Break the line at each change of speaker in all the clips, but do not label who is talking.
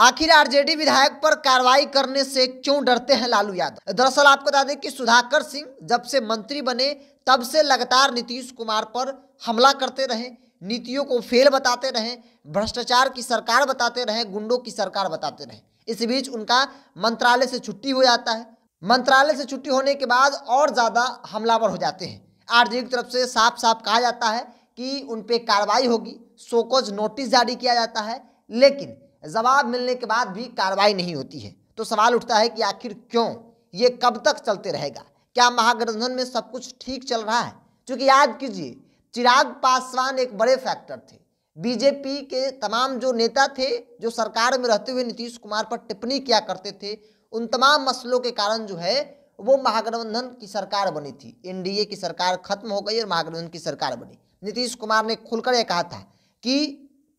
आखिर आरजेडी विधायक पर कार्रवाई करने से क्यों डरते हैं लालू यादव दरअसल आपको बता दें कि सुधाकर सिंह जब से मंत्री बने तब से लगातार नीतीश कुमार पर हमला करते रहे नीतियों को फेल बताते रहे भ्रष्टाचार की सरकार बताते रहे गुंडों की सरकार बताते रहे इस बीच उनका मंत्रालय से छुट्टी हो जाता है मंत्रालय से छुट्टी होने के बाद और ज़्यादा हमलावर हो जाते हैं आरजेडी की तरफ से साफ साफ कहा जाता है कि उन पर कार्रवाई होगी सोकोज नोटिस जारी किया जाता है लेकिन जवाब मिलने के बाद भी कार्रवाई नहीं होती है तो सवाल उठता है कि आखिर क्यों ये कब तक चलते रहेगा क्या महागठबंधन में सब कुछ ठीक चल रहा है क्योंकि याद कीजिए चिराग पासवान एक बड़े फैक्टर थे बीजेपी के तमाम जो नेता थे जो सरकार में रहते हुए नीतीश कुमार पर टिप्पणी किया करते थे उन तमाम मसलों के कारण जो है वो महागठबंधन की सरकार बनी थी एनडीए की सरकार खत्म हो गई और महागठबंधन की सरकार बनी नीतीश कुमार ने खुलकर यह कहा था कि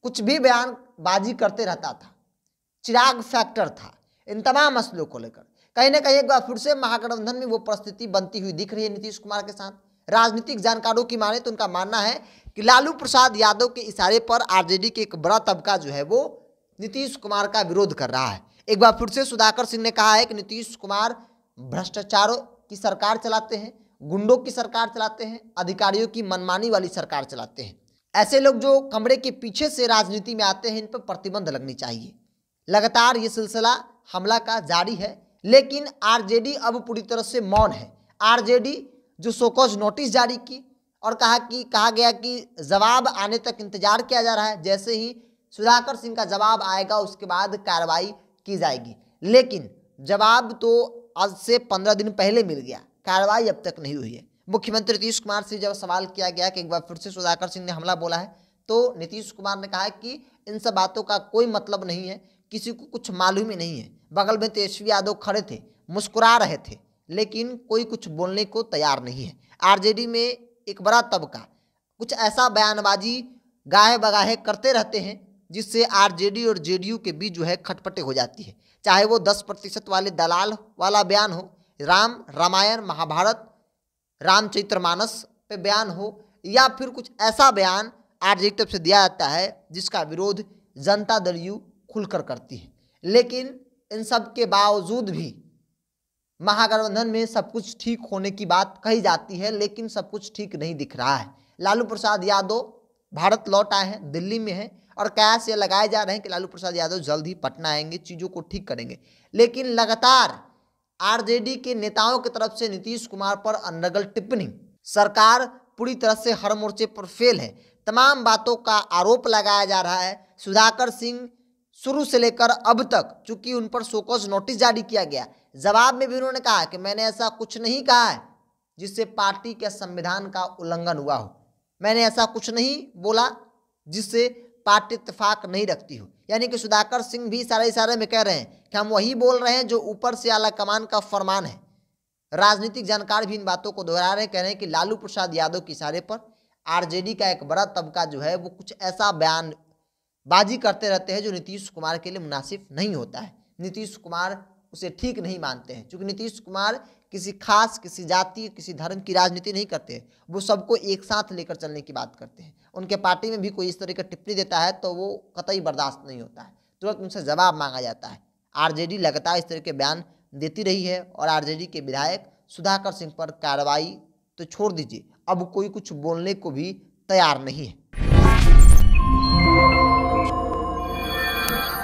कुछ भी बयानबाजी करते रहता था चिराग फैक्टर था इन तमाम मसलों को लेकर कहीं ना कहीं एक बार फिर से महागठबंधन में वो परिस्थिति बनती हुई दिख रही है नीतीश कुमार के साथ राजनीतिक जानकारों की माने तो उनका मानना है कि लालू प्रसाद यादव के इशारे पर आरजेडी के एक बड़ा तबका जो है वो नीतीश कुमार का विरोध कर रहा है एक बार फिर से सुधाकर सिंह ने कहा है कि नीतीश कुमार भ्रष्टाचारों की सरकार चलाते हैं गुंडों की सरकार चलाते हैं अधिकारियों की मनमानी वाली सरकार चलाते हैं ऐसे लोग जो कमरे के पीछे से राजनीति में आते हैं इन पर प्रतिबंध लगनी चाहिए लगातार ये सिलसिला हमला का जारी है लेकिन आरजेडी अब पूरी तरह से मौन है आरजेडी जो सोकोज नोटिस जारी की और कहा कि कहा गया कि जवाब आने तक इंतजार किया जा रहा है जैसे ही सुधाकर सिंह का जवाब आएगा उसके बाद कार्रवाई की जाएगी लेकिन जवाब तो आज से पंद्रह दिन पहले मिल गया कार्रवाई अब तक नहीं हुई है मुख्यमंत्री नीतीश कुमार से जब सवाल किया गया कि एक बार फिर से सुधाकर सिंह ने हमला बोला है तो नीतीश कुमार ने कहा कि इन सब बातों का कोई मतलब नहीं है किसी को कुछ मालूम ही नहीं है बगल में तेजस्वी तो यादव खड़े थे मुस्कुरा रहे थे लेकिन कोई कुछ बोलने को तैयार नहीं है आरजेडी में एक बड़ा तबका कुछ ऐसा बयानबाजी गाहे बगाहे करते रहते हैं जिससे आरजेडी और जेडीयू के बीच जो है खटपटे हो जाती है चाहे वो दस प्रतिशत वाले दलाल वाला बयान हो राम रामायण महाभारत रामचरितमानस पे बयान हो या फिर कुछ ऐसा बयान आर से दिया जाता है जिसका विरोध जनता दल यू खुलकर करती है लेकिन इन सब के बावजूद भी महागठबंधन में सब कुछ ठीक होने की बात कही जाती है लेकिन सब कुछ ठीक नहीं दिख रहा है लालू प्रसाद यादव भारत लौट आए हैं दिल्ली में हैं और कयास ये लगाए जा रहे हैं कि लालू प्रसाद यादव जल्द ही पटना आएंगे चीज़ों को ठीक करेंगे लेकिन लगातार आरजेडी के नेताओं की तरफ से नीतीश कुमार पर अनगल टिप्पणी सरकार पूरी तरह से हर मोर्चे पर फेल है तमाम बातों का आरोप लगाया जा रहा है सुधाकर सिंह शुरू से लेकर अब तक चूंकि उन पर सोकस नोटिस जारी किया गया जवाब में भी उन्होंने कहा कि मैंने ऐसा कुछ नहीं कहा है जिससे पार्टी के संविधान का उल्लंघन हुआ हो मैंने ऐसा कुछ नहीं बोला जिससे पार्टी इतफाक नहीं रखती हो यानी कि सुधाकर सिंह भी सारे इशारे में कह रहे हैं कि हम वही बोल रहे हैं जो ऊपर से आला कमान का फरमान है राजनीतिक जानकार भी इन बातों को दोहरा रहे हैं कह रहे हैं कि लालू प्रसाद यादव के इशारे पर आरजेडी का एक बड़ा तबका जो है वो कुछ ऐसा बयान बाजी करते रहते हैं जो नीतीश कुमार के लिए मुनासिब नहीं होता है नीतीश कुमार उसे ठीक नहीं मानते हैं चूंकि नीतीश कुमार किसी खास किसी जाति किसी धर्म की राजनीति नहीं करते वो सबको एक साथ लेकर चलने की बात करते हैं उनके पार्टी में भी कोई इस तरह का टिप्पणी देता है तो वो कतई बर्दाश्त नहीं होता है तुरंत उनसे जवाब मांगा जाता है आरजेडी लगातार इस तरह के बयान देती रही है और आरजेडी के विधायक सुधाकर सिंह पर कार्रवाई तो छोड़ दीजिए अब कोई कुछ बोलने को भी तैयार नहीं है